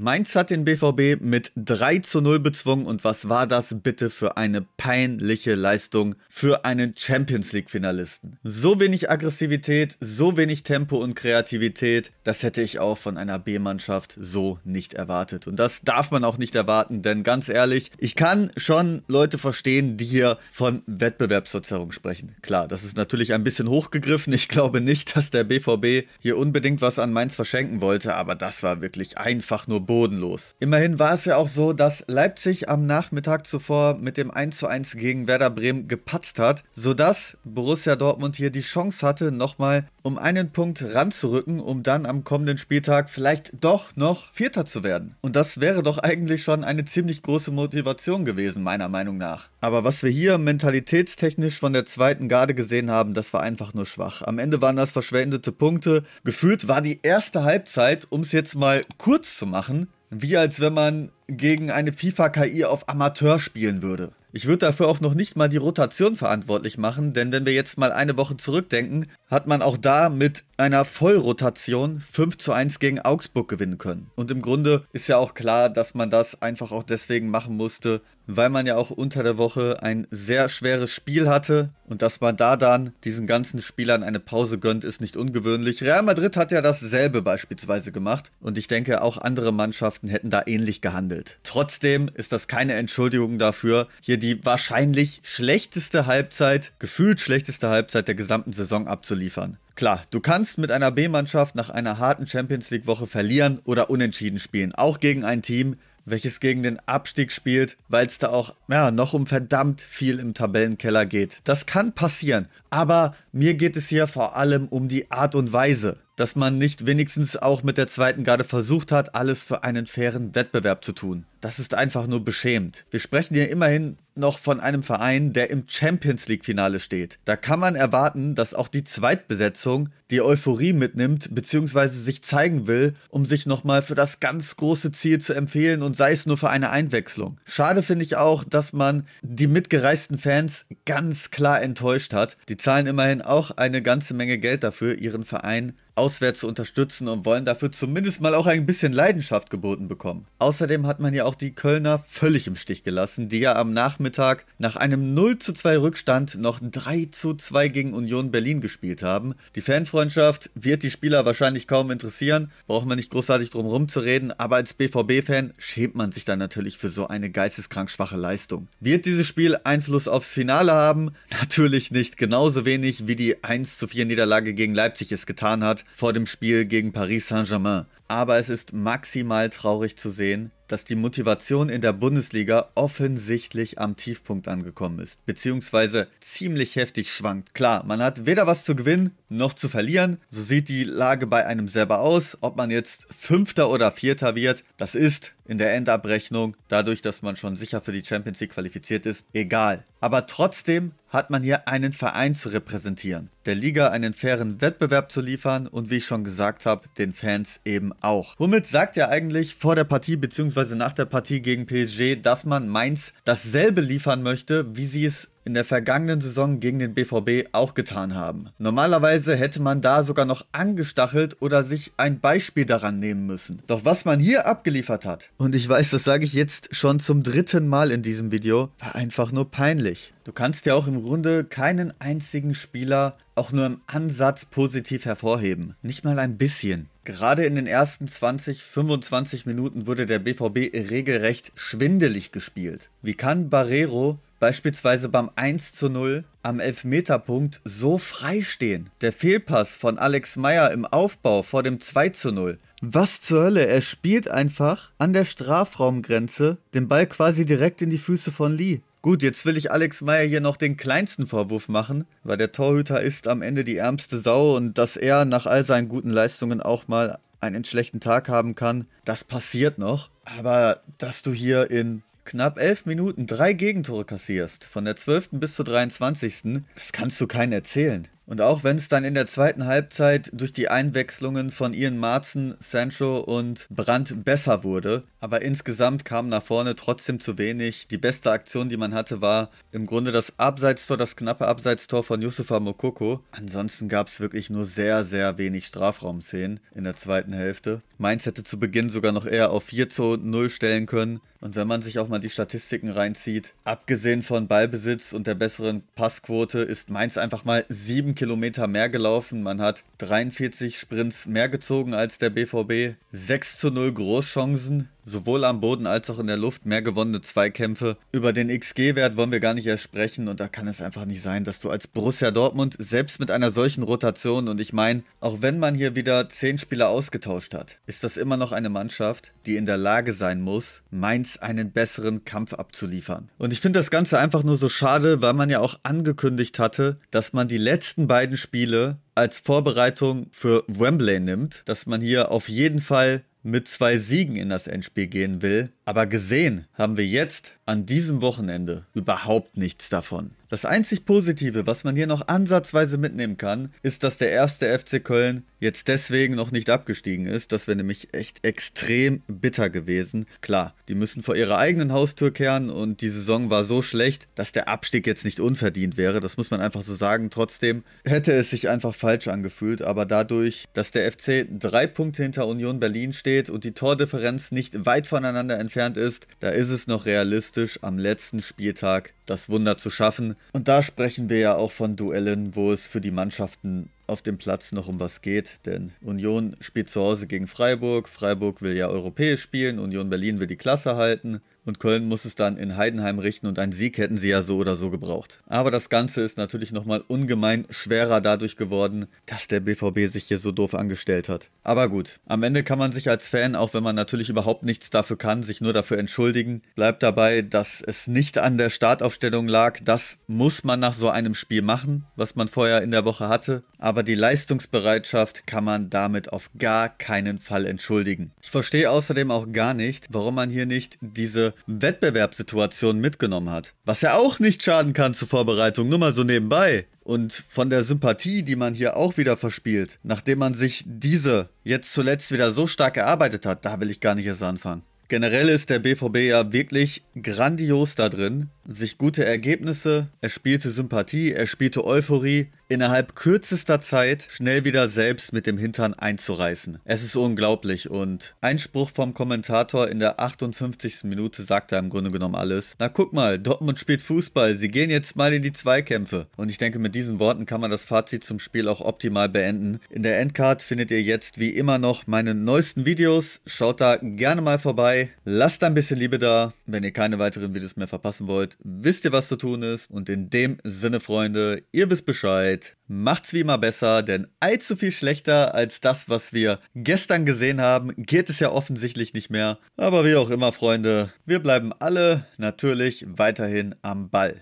Mainz hat den BVB mit 3 zu 0 bezwungen und was war das bitte für eine peinliche Leistung für einen Champions League-Finalisten. So wenig Aggressivität, so wenig Tempo und Kreativität, das hätte ich auch von einer B-Mannschaft so nicht erwartet. Und das darf man auch nicht erwarten, denn ganz ehrlich, ich kann schon Leute verstehen, die hier von Wettbewerbsverzerrung sprechen. Klar, das ist natürlich ein bisschen hochgegriffen. Ich glaube nicht, dass der BVB hier unbedingt was an Mainz verschenken wollte, aber das war wirklich einfach nur bodenlos. Immerhin war es ja auch so, dass Leipzig am Nachmittag zuvor mit dem 1:1 gegen Werder Bremen gepatzt hat, sodass Borussia Dortmund hier die Chance hatte, nochmal um einen Punkt ranzurücken, um dann am kommenden Spieltag vielleicht doch noch Vierter zu werden. Und das wäre doch eigentlich schon eine ziemlich große Motivation gewesen, meiner Meinung nach. Aber was wir hier mentalitätstechnisch von der zweiten Garde gesehen haben, das war einfach nur schwach. Am Ende waren das verschwendete Punkte. Gefühlt war die erste Halbzeit, um es jetzt mal kurz zu machen, wie als wenn man gegen eine FIFA-KI auf Amateur spielen würde. Ich würde dafür auch noch nicht mal die Rotation verantwortlich machen, denn wenn wir jetzt mal eine Woche zurückdenken, hat man auch da mit einer Vollrotation 5 zu 1 gegen Augsburg gewinnen können. Und im Grunde ist ja auch klar, dass man das einfach auch deswegen machen musste, weil man ja auch unter der Woche ein sehr schweres Spiel hatte und dass man da dann diesen ganzen Spielern eine Pause gönnt, ist nicht ungewöhnlich. Real Madrid hat ja dasselbe beispielsweise gemacht und ich denke, auch andere Mannschaften hätten da ähnlich gehandelt. Trotzdem ist das keine Entschuldigung dafür, hier die wahrscheinlich schlechteste Halbzeit, gefühlt schlechteste Halbzeit der gesamten Saison abzuliefern. Klar, du kannst mit einer B-Mannschaft nach einer harten Champions League-Woche verlieren oder unentschieden spielen, auch gegen ein Team, welches gegen den Abstieg spielt, weil es da auch ja, noch um verdammt viel im Tabellenkeller geht. Das kann passieren, aber mir geht es hier vor allem um die Art und Weise dass man nicht wenigstens auch mit der zweiten Garde versucht hat, alles für einen fairen Wettbewerb zu tun. Das ist einfach nur beschämend. Wir sprechen hier immerhin noch von einem Verein, der im Champions League-Finale steht. Da kann man erwarten, dass auch die Zweitbesetzung die Euphorie mitnimmt bzw. sich zeigen will, um sich nochmal für das ganz große Ziel zu empfehlen und sei es nur für eine Einwechslung. Schade finde ich auch, dass man die mitgereisten Fans ganz klar enttäuscht hat. Die zahlen immerhin auch eine ganze Menge Geld dafür, ihren Verein auswärts zu unterstützen und wollen dafür zumindest mal auch ein bisschen Leidenschaft geboten bekommen. Außerdem hat man ja auch die Kölner völlig im Stich gelassen, die ja am Nachmittag nach einem 0 zu 2 Rückstand noch 3 zu 2 gegen Union Berlin gespielt haben. Die Fanfreundschaft wird die Spieler wahrscheinlich kaum interessieren, brauchen wir nicht großartig drum rumzureden, aber als BVB-Fan schämt man sich dann natürlich für so eine geisteskrank schwache Leistung. Wird dieses Spiel Einfluss aufs Finale haben? Natürlich nicht, genauso wenig wie die 1 zu 4 Niederlage gegen Leipzig es getan hat vor dem Spiel gegen Paris Saint-Germain aber es ist maximal traurig zu sehen, dass die Motivation in der Bundesliga offensichtlich am Tiefpunkt angekommen ist, beziehungsweise ziemlich heftig schwankt. Klar, man hat weder was zu gewinnen noch zu verlieren, so sieht die Lage bei einem selber aus, ob man jetzt Fünfter oder Vierter wird, das ist in der Endabrechnung, dadurch, dass man schon sicher für die Champions League qualifiziert ist, egal. Aber trotzdem hat man hier einen Verein zu repräsentieren, der Liga einen fairen Wettbewerb zu liefern und wie ich schon gesagt habe, den Fans eben auch. Hummels sagt ja eigentlich vor der Partie bzw. nach der Partie gegen PSG, dass man Mainz dasselbe liefern möchte, wie sie es in der vergangenen Saison gegen den BVB auch getan haben. Normalerweise hätte man da sogar noch angestachelt oder sich ein Beispiel daran nehmen müssen. Doch was man hier abgeliefert hat, und ich weiß, das sage ich jetzt schon zum dritten Mal in diesem Video, war einfach nur peinlich. Du kannst ja auch im Grunde keinen einzigen Spieler auch nur im Ansatz positiv hervorheben. Nicht mal ein bisschen. Gerade in den ersten 20, 25 Minuten wurde der BVB regelrecht schwindelig gespielt. Wie kann Barrero beispielsweise beim 1 zu 0 am Elfmeterpunkt so frei stehen? Der Fehlpass von Alex Meyer im Aufbau vor dem 2 zu 0. Was zur Hölle? Er spielt einfach an der Strafraumgrenze den Ball quasi direkt in die Füße von Lee. Gut, jetzt will ich Alex Meyer hier noch den kleinsten Vorwurf machen, weil der Torhüter ist am Ende die ärmste Sau und dass er nach all seinen guten Leistungen auch mal einen schlechten Tag haben kann, das passiert noch. Aber dass du hier in knapp elf Minuten drei Gegentore kassierst, von der 12. bis zur 23., das kannst du keinen erzählen. Und auch wenn es dann in der zweiten Halbzeit durch die Einwechslungen von Ian Marzen, Sancho und Brandt besser wurde, aber insgesamt kam nach vorne trotzdem zu wenig. Die beste Aktion, die man hatte, war im Grunde das Abseitstor, das knappe Abseitstor von Yusufa Mokoko. Ansonsten gab es wirklich nur sehr, sehr wenig Strafraumszenen in der zweiten Hälfte. Mainz hätte zu Beginn sogar noch eher auf 4 zu 0 stellen können. Und wenn man sich auch mal die Statistiken reinzieht, abgesehen von Ballbesitz und der besseren Passquote, ist Mainz einfach mal 7 Kilometer mehr gelaufen. Man hat 43 Sprints mehr gezogen als der BVB. 6 zu 0 Großchancen sowohl am Boden als auch in der Luft mehr gewonnene Zweikämpfe. Über den XG-Wert wollen wir gar nicht erst sprechen und da kann es einfach nicht sein, dass du als Borussia Dortmund selbst mit einer solchen Rotation und ich meine, auch wenn man hier wieder zehn Spieler ausgetauscht hat, ist das immer noch eine Mannschaft, die in der Lage sein muss, Mainz einen besseren Kampf abzuliefern. Und ich finde das Ganze einfach nur so schade, weil man ja auch angekündigt hatte, dass man die letzten beiden Spiele als Vorbereitung für Wembley nimmt, dass man hier auf jeden Fall mit zwei Siegen in das Endspiel gehen will, aber gesehen haben wir jetzt an diesem Wochenende überhaupt nichts davon. Das einzig Positive, was man hier noch ansatzweise mitnehmen kann, ist, dass der erste FC Köln jetzt deswegen noch nicht abgestiegen ist. Das wäre nämlich echt extrem bitter gewesen. Klar, die müssen vor ihrer eigenen Haustür kehren und die Saison war so schlecht, dass der Abstieg jetzt nicht unverdient wäre. Das muss man einfach so sagen. Trotzdem hätte es sich einfach falsch angefühlt. Aber dadurch, dass der FC drei Punkte hinter Union Berlin steht und die Tordifferenz nicht weit voneinander entfernt ist, da ist es noch realistisch, am letzten Spieltag das Wunder zu schaffen. Und da sprechen wir ja auch von Duellen, wo es für die Mannschaften auf dem Platz noch um was geht. Denn Union spielt zu Hause gegen Freiburg. Freiburg will ja europäisch spielen. Union Berlin will die Klasse halten und Köln muss es dann in Heidenheim richten und einen Sieg hätten sie ja so oder so gebraucht. Aber das Ganze ist natürlich nochmal ungemein schwerer dadurch geworden, dass der BVB sich hier so doof angestellt hat. Aber gut, am Ende kann man sich als Fan, auch wenn man natürlich überhaupt nichts dafür kann, sich nur dafür entschuldigen. Bleibt dabei, dass es nicht an der Startaufstellung lag. Das muss man nach so einem Spiel machen, was man vorher in der Woche hatte. Aber die Leistungsbereitschaft kann man damit auf gar keinen Fall entschuldigen. Ich verstehe außerdem auch gar nicht, warum man hier nicht diese Wettbewerbssituationen mitgenommen hat. Was ja auch nicht schaden kann zur Vorbereitung, nur mal so nebenbei. Und von der Sympathie, die man hier auch wieder verspielt, nachdem man sich diese jetzt zuletzt wieder so stark erarbeitet hat, da will ich gar nicht erst anfangen. Generell ist der BVB ja wirklich grandios da drin, sich gute Ergebnisse, er spielte Sympathie, er spielte Euphorie, innerhalb kürzester Zeit schnell wieder selbst mit dem Hintern einzureißen. Es ist unglaublich und ein Spruch vom Kommentator in der 58. Minute sagt er im Grunde genommen alles. Na guck mal, Dortmund spielt Fußball, sie gehen jetzt mal in die Zweikämpfe. Und ich denke, mit diesen Worten kann man das Fazit zum Spiel auch optimal beenden. In der Endcard findet ihr jetzt wie immer noch meine neuesten Videos. Schaut da gerne mal vorbei. Lasst ein bisschen Liebe da, wenn ihr keine weiteren Videos mehr verpassen wollt wisst ihr, was zu tun ist. Und in dem Sinne, Freunde, ihr wisst Bescheid. Macht's wie immer besser, denn allzu viel schlechter als das, was wir gestern gesehen haben, geht es ja offensichtlich nicht mehr. Aber wie auch immer, Freunde, wir bleiben alle natürlich weiterhin am Ball.